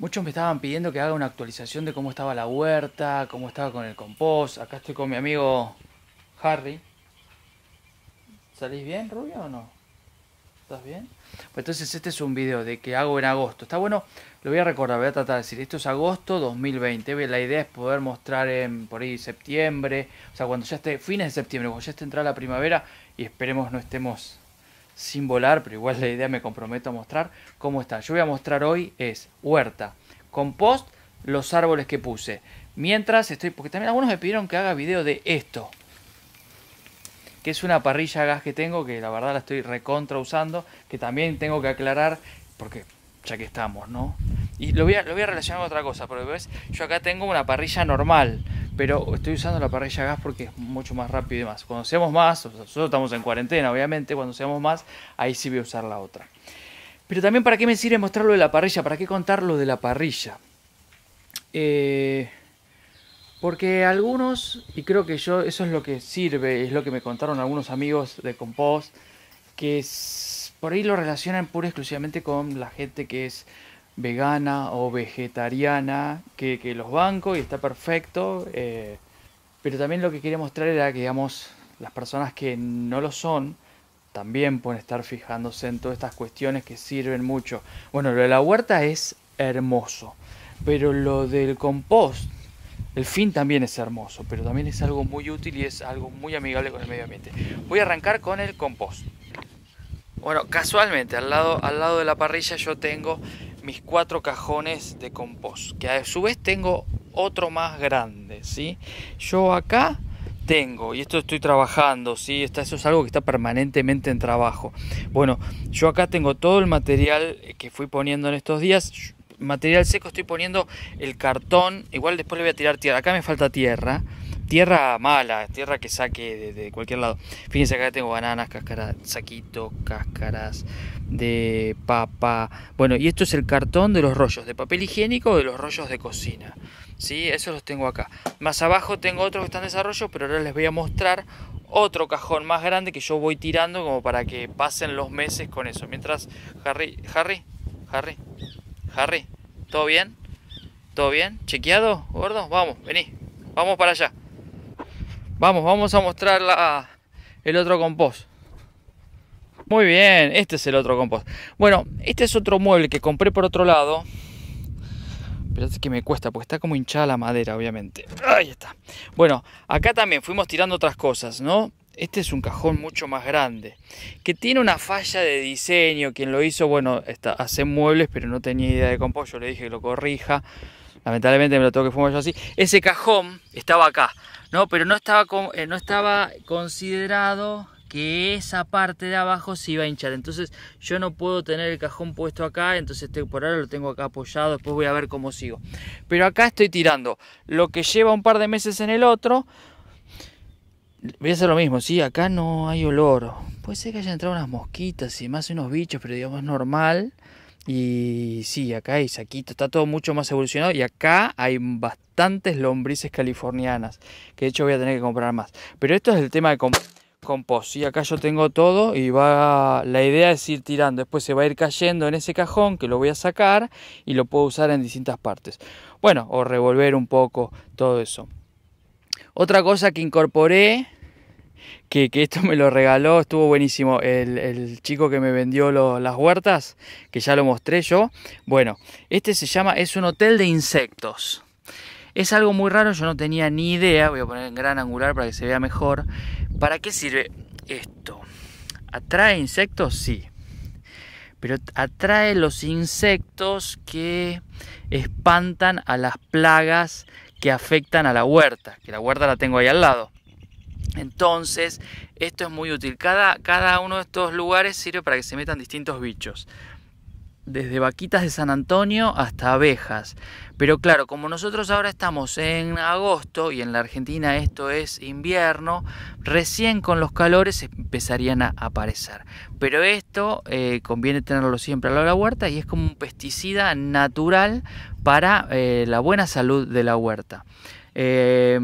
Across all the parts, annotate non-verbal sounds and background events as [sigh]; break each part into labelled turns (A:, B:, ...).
A: Muchos me estaban pidiendo que haga una actualización de cómo estaba la huerta, cómo estaba con el compost. Acá estoy con mi amigo Harry. ¿Salís bien, Rubio, o no? ¿Estás bien? Pues entonces este es un video de que hago en agosto. Está bueno, lo voy a recordar, voy a tratar de decir, esto es agosto 2020. La idea es poder mostrar en por ahí septiembre, o sea, cuando ya esté, fines de septiembre, cuando ya esté entrada la primavera y esperemos no estemos sin volar, pero igual [laughs] la idea me comprometo a mostrar cómo está. Yo voy a mostrar hoy es huerta, compost, los árboles que puse. Mientras estoy, porque también algunos me pidieron que haga video de esto, que es una parrilla gas que tengo, que la verdad la estoy recontra usando, que también tengo que aclarar, porque ya que estamos, ¿no? Y lo voy a, lo voy a relacionar con otra cosa, porque ves, yo acá tengo una parrilla normal, pero estoy usando la parrilla gas porque es mucho más rápido y demás. Cuando seamos más, nosotros estamos en cuarentena, obviamente, cuando seamos más, ahí sí voy a usar la otra. Pero también, ¿para qué me sirve mostrar lo de la parrilla? ¿Para qué contar lo de la parrilla? Eh, porque algunos, y creo que yo, eso es lo que sirve, es lo que me contaron algunos amigos de Compost, que por ahí lo relacionan pura y exclusivamente con la gente que es vegana o vegetariana que, los bancos y está perfecto. Eh, pero también lo que quería mostrar era que, digamos, las personas que no lo son también pueden estar fijándose en todas estas cuestiones que sirven mucho. Bueno, lo de la huerta es hermoso, pero lo del compost, el fin también es hermoso, pero también es algo muy útil y es algo muy amigable con el medio ambiente. Voy a arrancar con el compost. Bueno, casualmente, al lado, al lado de la parrilla yo tengo mis cuatro cajones de compost, que a su vez tengo otro más grande, ¿sí? Yo acá tengo, y esto estoy trabajando, si Está, eso es algo que está permanentemente en trabajo. Bueno, yo acá tengo todo el material que fui poniendo en estos días. Material seco estoy poniendo el cartón, igual después le voy a tirar tierra. Acá me falta tierra tierra mala, tierra que saque de, cualquier lado. Fíjense acá tengo bananas, cáscaras, saquitos, cáscaras de papa. Bueno, y esto es el cartón de los rollos de papel higiénico de los rollos de cocina. ¿Sí? Esos los tengo acá. Más abajo tengo otros que están en desarrollo, pero ahora les voy a mostrar otro cajón más grande que yo voy tirando como para que pasen los meses con eso. Mientras, Harry, Harry, Harry, Harry, ¿todo bien? ¿Todo bien? ¿Chequeado, gordo? Vamos, vení, vamos para allá. Vamos, vamos a mostrar el otro compost. Muy bien, este es el otro compost. Bueno, este es otro mueble que compré por otro lado. Pero es que me cuesta, porque está como hinchada la madera, obviamente. Ahí está. Bueno, acá también fuimos tirando otras cosas, ¿no? Este es un cajón mucho más grande, que tiene una falla de diseño. Quien lo hizo, bueno, está, hace muebles, pero no tenía idea de compost. Yo le dije que lo corrija lamentablemente me lo tengo que fumar yo así, ese cajón estaba acá, ¿no? Pero no estaba, eh, no estaba considerado que esa parte de abajo se iba a hinchar. Entonces yo no puedo tener el cajón puesto acá, entonces por ahora lo tengo acá apoyado, después voy a ver cómo sigo. Pero acá estoy tirando lo que lleva un par de meses en el otro. Voy a hacer lo mismo, sí, acá no hay olor. Puede ser que haya entrado unas mosquitas y más unos bichos, pero digamos normal. Y sí, acá hay saquito, está todo mucho más evolucionado y acá hay bastantes lombrices californianas, que de hecho voy a tener que comprar más. Pero esto es el tema de compost, y acá yo tengo todo y va la idea es ir tirando, después se va a ir cayendo en ese cajón que lo voy a sacar y lo puedo usar en distintas partes. Bueno, o revolver un poco todo eso. Otra cosa que incorporé que, esto me lo regaló, estuvo buenísimo. El, chico que me vendió las huertas, que ya lo mostré yo. Bueno, este se llama, es un hotel de insectos. Es algo muy raro, yo no tenía ni idea, voy a poner en gran angular para que se vea mejor. ¿Para qué sirve esto? ¿Atrae insectos? Sí. Pero atrae los insectos que espantan a las plagas que afectan a la huerta, que la huerta la tengo ahí al lado. Entonces, esto es muy útil. Cada, cada uno de estos lugares sirve para que se metan distintos bichos. Desde vaquitas de San Antonio hasta abejas. Pero claro, como nosotros ahora estamos en agosto y en la Argentina esto es invierno, recién con los calores empezarían a aparecer. Pero esto eh, conviene tenerlo siempre a la huerta y es como un pesticida natural para eh, la buena salud de la huerta. Eh,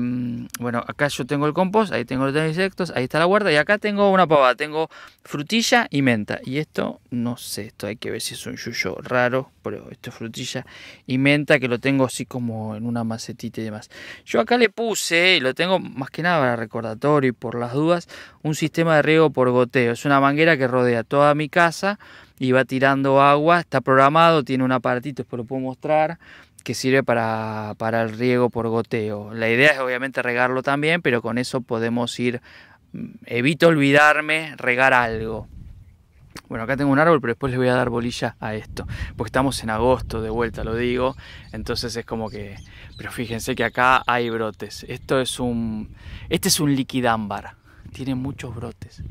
A: bueno, acá yo tengo el compost, ahí tengo los insectos, ahí está la guarda y acá tengo una pavada, tengo frutilla y menta. Y esto, no sé, esto hay que ver si es un yuyo raro, pero esto es frutilla y menta que lo tengo así como en una macetita y demás. Yo acá le puse, y lo tengo más que nada para recordatorio y por las dudas, un sistema de riego por goteo. Es una manguera que rodea toda mi casa y va tirando agua, está programado, tiene un aparatito, después lo puedo mostrar, que sirve para, el riego por goteo. La idea es obviamente regarlo también, pero con eso podemos ir, mm, evito olvidarme, regar algo. Bueno, acá tengo un árbol, pero después le voy a dar bolilla a esto. Porque estamos en agosto, de vuelta lo digo. Entonces es como que... Pero fíjense que acá hay brotes. Esto es un... Este es un liquidámbar. Tiene muchos brotes.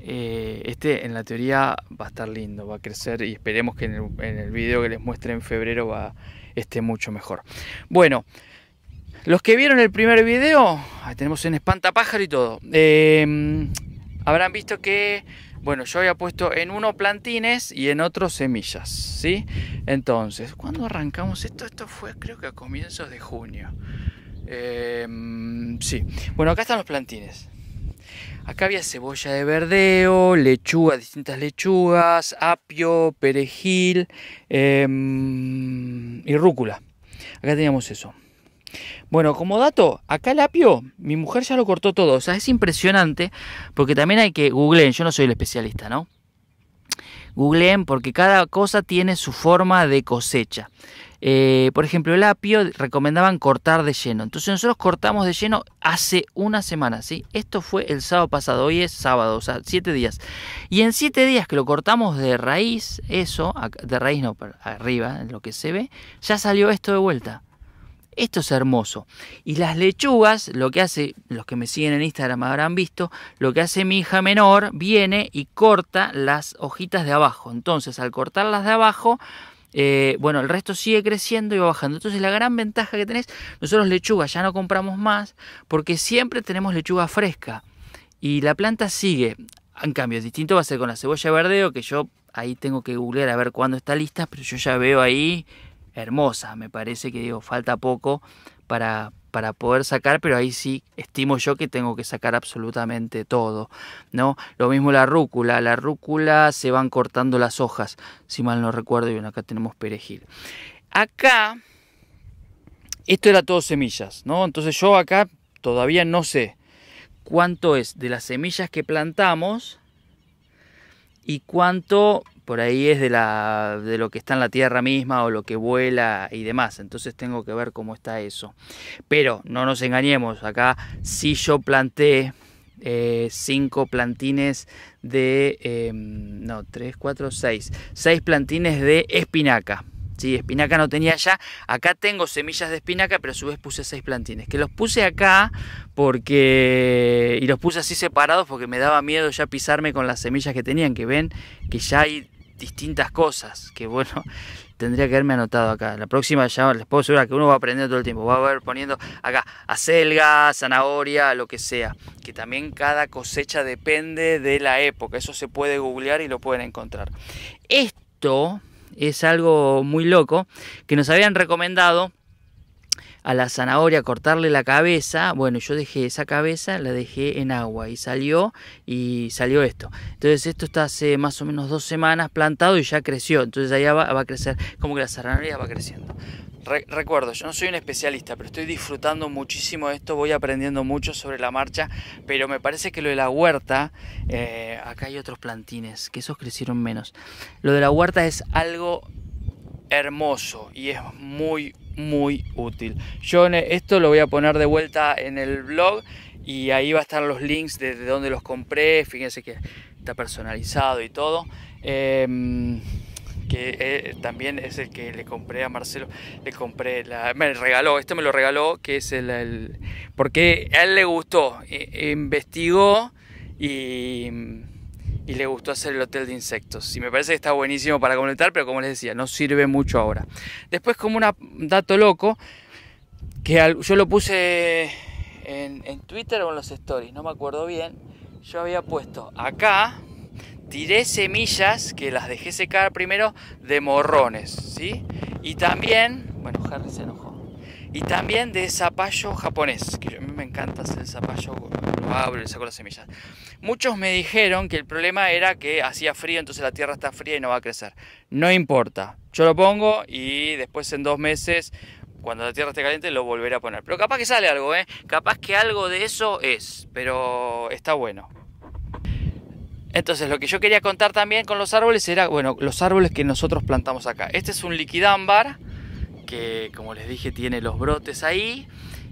A: Eh, este en la teoría va a estar lindo, va a crecer y esperemos que en el, en video que les muestre en febrero va, esté mucho mejor. Bueno, los que vieron el primer video, ahí tenemos un espantapájaro y todo, em, habrán visto que, bueno, yo había puesto en uno plantines y en otro semillas, ¿sí? Entonces, ¿cuándo arrancamos esto? Esto fue creo que a comienzos de junio. Em, sí, bueno, acá están los plantines. Acá había cebolla de verdeo, lechuga, distintas lechugas, apio, perejil em, y rúcula. Acá teníamos eso. Bueno, como dato, acá el apio, mi mujer ya lo cortó todo. O sea, es impresionante porque también hay que googlear, Yo no soy el especialista, ¿no? googleen porque cada cosa tiene su forma de cosecha. Eh, por ejemplo, el apio recomendaban cortar de lleno. Entonces nosotros cortamos de lleno hace una semana, ¿sí? Esto fue el sábado pasado, hoy es sábado, o sea, siete días. Y en siete días que lo cortamos de raíz, eso, de raíz no, arriba, lo que se ve, ya salió esto de vuelta. Esto es hermoso. Y las lechugas, lo que hace, los que me siguen en Instagram habrán visto, lo que hace mi hija menor, viene y corta las hojitas de abajo. Entonces, al cortarlas de abajo, eh, bueno, el resto sigue creciendo y va bajando. Entonces la gran ventaja que tenés, nosotros lechugas ya no compramos más porque siempre tenemos lechuga fresca y la planta sigue. En cambio, distinto va a ser con la cebolla verdeo que yo ahí tengo que googlear a ver cuándo está lista, pero yo ya veo ahí hermosa. Me parece que digo, falta poco para, para poder sacar, pero ahí sí estimo yo que tengo que sacar absolutamente todo, ¿no? Lo mismo la rúcula, la rúcula se van cortando las hojas, si mal no recuerdo, y acá tenemos perejil. Acá, esto era todo semillas, ¿no? Entonces yo acá todavía no sé cuánto es de las semillas que plantamos y cuánto por ahí es de, de lo que está en la tierra misma o lo que vuela y demás. Entonces tengo que ver cómo está eso. Pero no nos engañemos, acá si yo planté eh, cinco plantines de... Eh, no, tres cuatro seis seis plantines de espinaca. Sí, espinaca no tenía ya. Acá tengo semillas de espinaca, pero a su vez puse seis plantines. Que los puse acá porque... Y los puse así separados porque me daba miedo ya pisarme con las semillas que tenían. Que ven que ya hay distintas cosas. Que bueno, [laughs] tendría que haberme anotado acá. La próxima ya les puedo asegurar que uno va aprendiendo todo el tiempo. Va a ver poniendo acá acelga, zanahoria, lo que sea. Que también cada cosecha depende de la época. Eso se puede googlear y lo pueden encontrar. Esto es algo muy loco, que nos habían recomendado a la zanahoria cortarle la cabeza, bueno, yo dejé esa cabeza, la dejé en agua y salió y salió esto. Entonces esto está hace más o menos dos semanas plantado y ya creció, entonces allá va, va a crecer, como que la zanahoria va creciendo recuerdo, yo no soy un especialista, pero estoy disfrutando muchísimo esto, voy aprendiendo mucho sobre la marcha, pero me parece que lo de la huerta, eh, acá hay otros plantines, que esos crecieron menos. Lo de la huerta es algo hermoso y es muy, muy útil. Yo esto lo voy a poner de vuelta en el blog y ahí va a estar los links de, donde los compré, fíjense que está personalizado y todo. Em, que eh, también es el que le compré a Marcelo, le compré, la, me regaló, este me lo regaló, que es el, porque a él le gustó, e, investigó y, le gustó hacer el hotel de insectos. Y me parece que está buenísimo para completar, pero como les decía, no sirve mucho ahora. Después como un dato loco, que yo lo puse en, en Twitter o en los stories, no me acuerdo bien, yo había puesto acá tiré semillas que las dejé secar primero de morrones, ¿sí? Y también, bueno, Harry se enojó. Y también de zapallo japonés, que a mí me encanta hacer zapallo, lo abro y le saco las semillas. Muchos me dijeron que el problema era que hacía frío, entonces la tierra está fría y no va a crecer. No importa, yo lo pongo y después en dos meses cuando la tierra esté caliente lo volveré a poner. Pero capaz que sale algo, ¿eh? Capaz que algo de eso es, pero está bueno. Entonces lo que yo quería contar también con los árboles era, bueno, los árboles que nosotros plantamos acá. Este es un liquidámbar que como les dije tiene los brotes ahí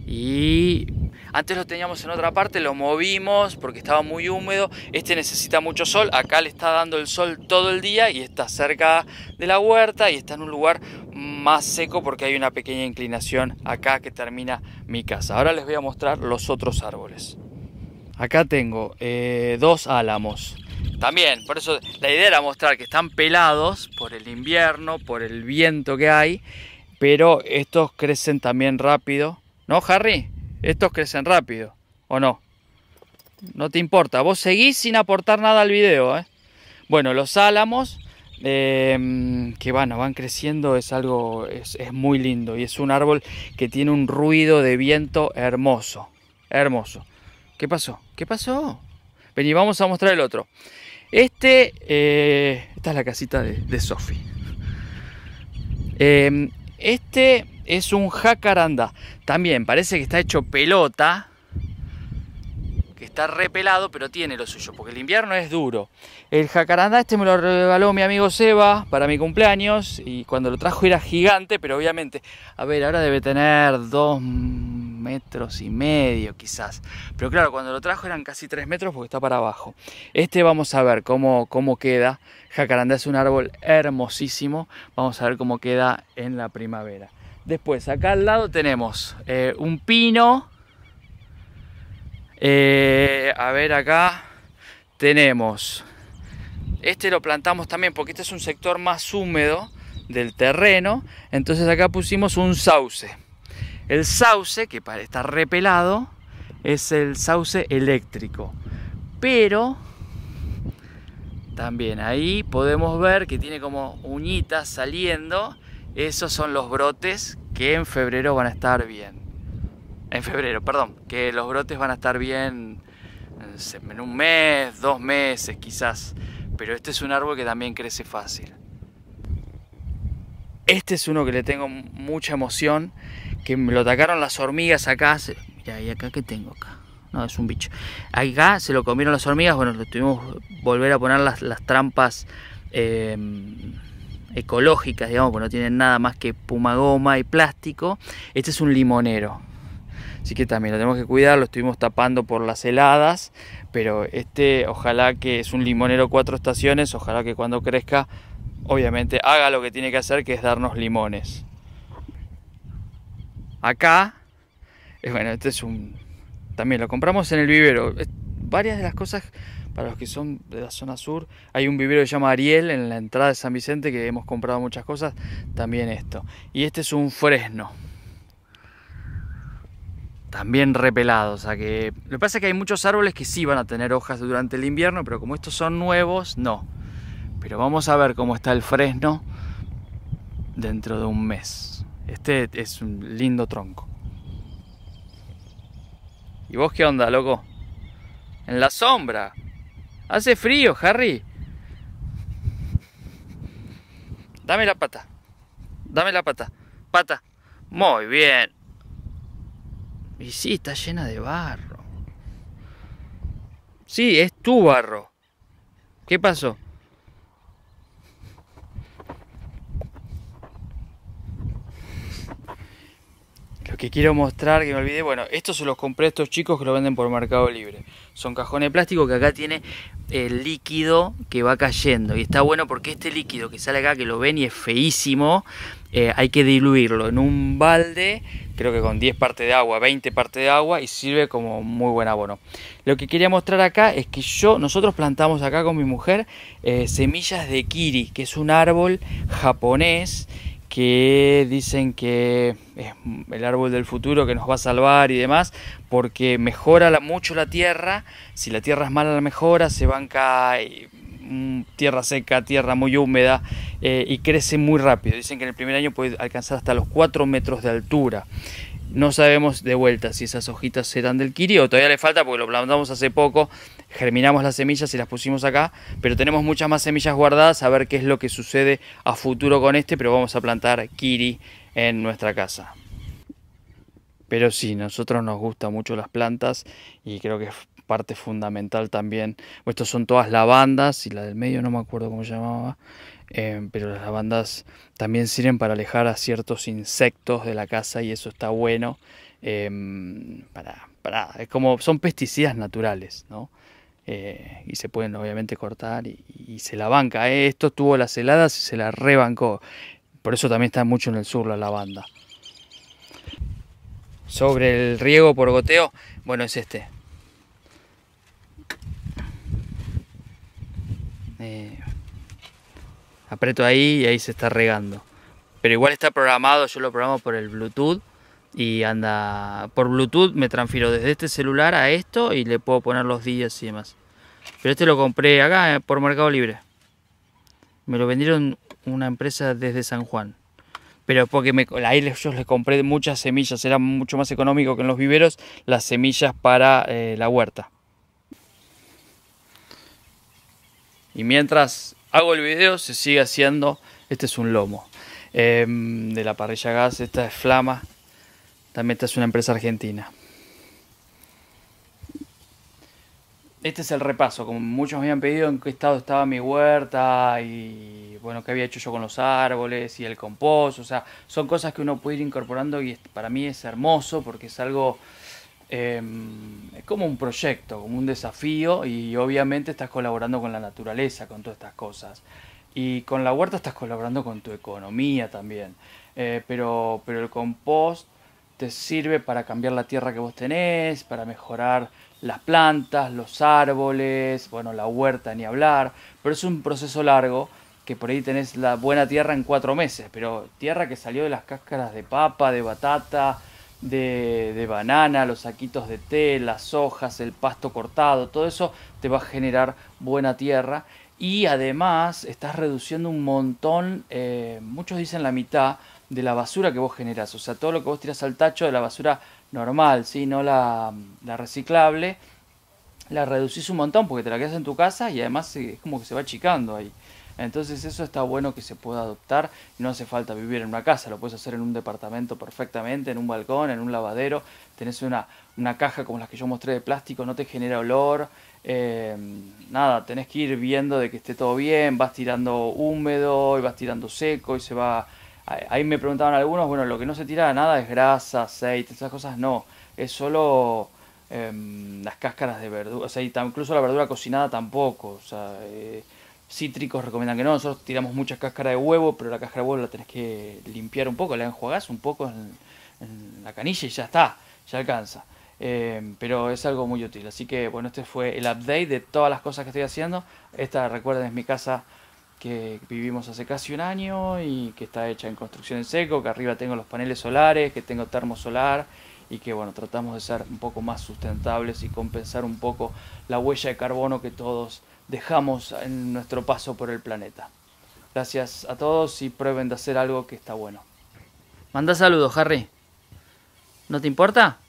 A: y antes lo teníamos en otra parte, lo movimos porque estaba muy húmedo. Este necesita mucho sol, acá le está dando el sol todo el día y está cerca de la huerta y está en un lugar más seco porque hay una pequeña inclinación acá que termina mi casa. Ahora les voy a mostrar los otros árboles. Acá tengo eh, dos álamos. También, por eso la idea era mostrar que están pelados por el invierno, por el viento que hay, pero estos crecen también rápido. ¿No, Harry? Estos crecen rápido, ¿o no? No te importa, vos seguís sin aportar nada al video, ¿eh? Bueno, los álamos em, que van, van creciendo es algo, es, es, muy lindo y es un árbol que tiene un ruido de viento hermoso, hermoso. ¿Qué pasó? ¿Qué pasó? Vení, vamos a mostrar el otro. Este, eh, esta es la casita de, de Sofi. Em, este es un jacaranda. También parece que está hecho pelota está repelado, pero tiene lo suyo, porque el invierno es duro. El jacarandá este me lo regaló mi amigo Seba para mi cumpleaños y cuando lo trajo era gigante, pero obviamente, a ver, ahora debe tener dos metros y medio quizás. Pero claro, cuando lo trajo eran casi tres metros porque está para abajo. Este vamos a ver cómo, cómo queda. Jacarandá es un árbol hermosísimo. Vamos a ver cómo queda en la primavera. Después, acá al lado tenemos eh, un pino eh, a ver acá tenemos, este lo plantamos también porque este es un sector más húmedo del terreno, entonces acá pusimos un sauce. El sauce, que estar repelado, es el sauce eléctrico, pero también ahí podemos ver que tiene como uñitas saliendo, esos son los brotes que en febrero van a estar bien en febrero, perdón, que los brotes van a estar bien eh, en un mes, dos meses quizás, pero este es un árbol que también crece fácil. Este es uno que le tengo mucha emoción, que me lo atacaron las hormigas acá. Mirá, ¿y acá qué tengo acá? No, es un bicho. Acá se lo comieron las hormigas, bueno, lo tuvimos volver a poner las, trampas em, ecológicas, digamos, porque no tienen nada más que puma goma y plástico. Este es un limonero, Así que también lo tenemos que cuidar, lo estuvimos tapando por las heladas, pero este ojalá que es un limonero cuatro estaciones, ojalá que cuando crezca, obviamente haga lo que tiene que hacer, que es darnos limones. Acá, eh, bueno, este es un... También lo compramos en el vivero. Varias de las cosas para los que son de la zona sur, hay un vivero que se llama Ariel en la entrada de San Vicente que hemos comprado muchas cosas, también esto. Y este es un fresno también repelados. O sea que lo que pasa es que hay muchos árboles que sí van a tener hojas durante el invierno, pero como estos son nuevos, no. Pero vamos a ver cómo está el fresno dentro de un mes. Este es un lindo tronco. ¿Y vos qué onda, loco? En la sombra. Hace frío, Harry. Dame la pata. Dame la pata. Pata. Muy bien. Y sí, está llena de barro. Sí, es tu barro. ¿Qué pasó? Lo que quiero mostrar, que me olvidé, bueno, estos se los compré a estos chicos que lo venden por Mercado Libre. Son cajones de plástico que acá tiene el líquido que va cayendo. Y está bueno porque este líquido que sale acá, que lo ven y es feísimo, eh, hay que diluirlo en un balde creo que con 10 partes de agua, 20 partes de agua y sirve como muy buen abono. Lo que quería mostrar acá es que yo, nosotros plantamos acá con mi mujer eh, semillas de kiri, que es un árbol japonés que dicen que es el árbol del futuro que nos va a salvar y demás, porque mejora mucho la tierra, si la tierra es mala la mejora, se banca... Y, tierra seca, tierra muy húmeda eh, y crece muy rápido. Dicen que en el primer año puede alcanzar hasta los 4 metros de altura. No sabemos de vuelta si esas hojitas serán del kiri o todavía le falta porque lo plantamos hace poco, germinamos las semillas y las pusimos acá, pero tenemos muchas más semillas guardadas a ver qué es lo que sucede a futuro con este, pero vamos a plantar kiri en nuestra casa. Pero sí, nosotros nos gustan mucho las plantas y creo que parte fundamental también. Estas son todas lavandas y la del medio no me acuerdo cómo se llamaba. Eh, pero las lavandas también sirven para alejar a ciertos insectos de la casa y eso está bueno. Em, como son pesticidas naturales, ¿no? Eh, y se pueden obviamente cortar y, se la banca. Eh, esto tuvo las heladas y se la rebancó. Por eso también está mucho en el sur la lavanda. Sobre el riego por goteo, bueno, es este. Eh, aprieto ahí y ahí se está regando. Pero igual está programado, yo lo programo por el Bluetooth y anda por Bluetooth me transfiero desde este celular a esto y le puedo poner los días y demás. Pero este lo compré acá eh, por Mercado Libre. Me lo vendieron una empresa desde San Juan. Pero porque me, ahí yo les compré muchas semillas, era mucho más económico que en los viveros las semillas para eh, la huerta. Y mientras hago el video se sigue haciendo, este es un lomo em, de la parrilla gas, esta es Flama, también esta es una empresa argentina. Este es el repaso, como muchos me habían pedido en qué estado estaba mi huerta y bueno, qué había hecho yo con los árboles y el compost, o sea, son cosas que uno puede ir incorporando y para mí es hermoso porque es algo Em, es como un proyecto, como un desafío y obviamente estás colaborando con la naturaleza, con todas estas cosas. Y con la huerta estás colaborando con tu economía también. Eh, pero, pero el compost te sirve para cambiar la tierra que vos tenés, para mejorar las plantas, los árboles, bueno, la huerta ni hablar. Pero es un proceso largo que por ahí tenés la buena tierra en cuatro meses, pero tierra que salió de las cáscaras de papa, de batata, de, de, banana, los saquitos de té, las hojas, el pasto cortado, todo eso te va a generar buena tierra y además estás reduciendo un montón, eh, muchos dicen la mitad, de la basura que vos generás o sea, todo lo que vos tiras al tacho de la basura normal, sino no la, la reciclable, la reducís un montón porque te la quedas en tu casa y además es como que se va achicando ahí. Entonces eso está bueno que se pueda adoptar. No hace falta vivir en una casa, lo puedes hacer en un departamento perfectamente, en un balcón, en un lavadero. Tenés una, caja como las que yo mostré de plástico, no te genera olor. Eh, nada, tenés que ir viendo de que esté todo bien, vas tirando húmedo y vas tirando seco y se va... Ahí me preguntaban algunos, bueno, lo que no se tira nada es grasa, aceite, esas cosas no. Es solo eh, las cáscaras de verdura, o sea, incluso la verdura cocinada tampoco. O sea, eh, cítricos recomiendan que no. Nosotros tiramos mucha cáscara de huevo, pero la cáscara de huevo la tenés que limpiar un poco, la enjuagás un poco en, la canilla y ya está, ya alcanza. Eh, pero es algo muy útil. Así que bueno, este fue el update de todas las cosas que estoy haciendo. Esta, recuerden, es mi casa que vivimos hace casi un año y que está hecha en construcción en seco, que arriba tengo los paneles solares, que tengo termosolar y que bueno, tratamos de ser un poco más sustentables y compensar un poco la huella de carbono que todos dejamos en nuestro paso por el planeta. Gracias a todos y prueben de hacer algo que está bueno. Manda saludos, Harry. ¿No te importa?